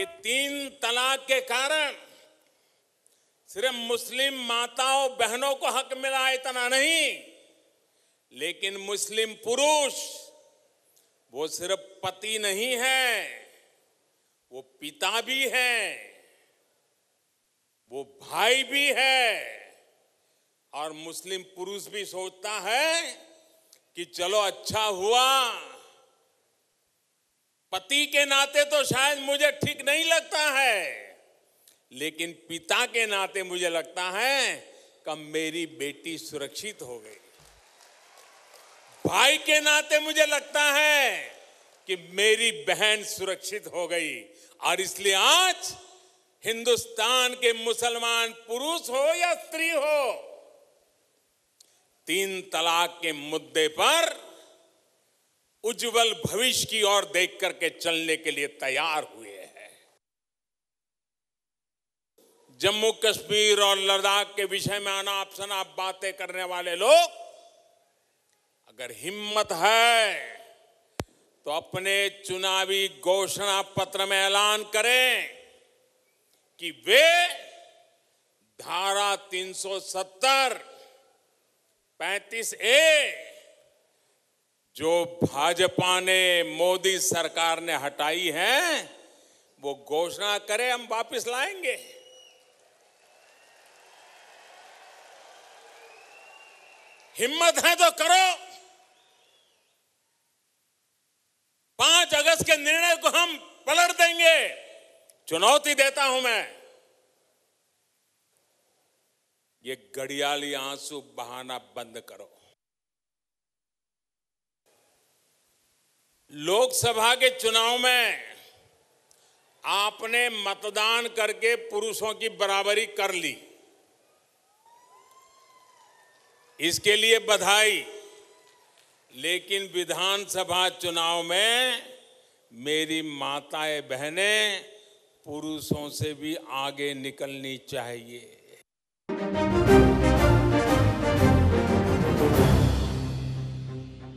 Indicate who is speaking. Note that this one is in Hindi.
Speaker 1: कि तीन तलाक के कारण सिर्फ मुस्लिम माताओं बहनों को हक मिला इतना नहीं लेकिन मुस्लिम पुरुष वो सिर्फ पति नहीं है वो पिता भी है वो भाई भी है और मुस्लिम पुरुष भी सोचता है कि चलो अच्छा हुआ पति के नाते तो शायद मुझे ठीक नहीं लगता है लेकिन पिता के नाते मुझे लगता है कब मेरी बेटी सुरक्षित हो गई भाई के नाते मुझे लगता है कि मेरी बहन सुरक्षित हो गई और इसलिए आज हिंदुस्तान के मुसलमान पुरुष हो या स्त्री हो तीन तलाक के मुद्दे पर उज्जवल भविष्य की ओर देख करके चलने के लिए तैयार हुए हैं जम्मू कश्मीर और लद्दाख के विषय में आना अनाप आप बातें करने वाले लोग अगर हिम्मत है तो अपने चुनावी घोषणा पत्र में ऐलान करें कि वे धारा 370 35 ए जो भाजपा ने मोदी सरकार ने हटाई है वो घोषणा करे हम वापस लाएंगे हिम्मत है तो करो पांच अगस्त के निर्णय को हम पलट देंगे चुनौती देता हूं मैं ये घड़ियाली आंसू बहाना बंद करो लोकसभा के चुनाव में आपने मतदान करके पुरुषों की बराबरी कर ली इसके लिए बधाई लेकिन विधानसभा चुनाव में मेरी माताएं बहनें पुरुषों से भी आगे निकलनी चाहिए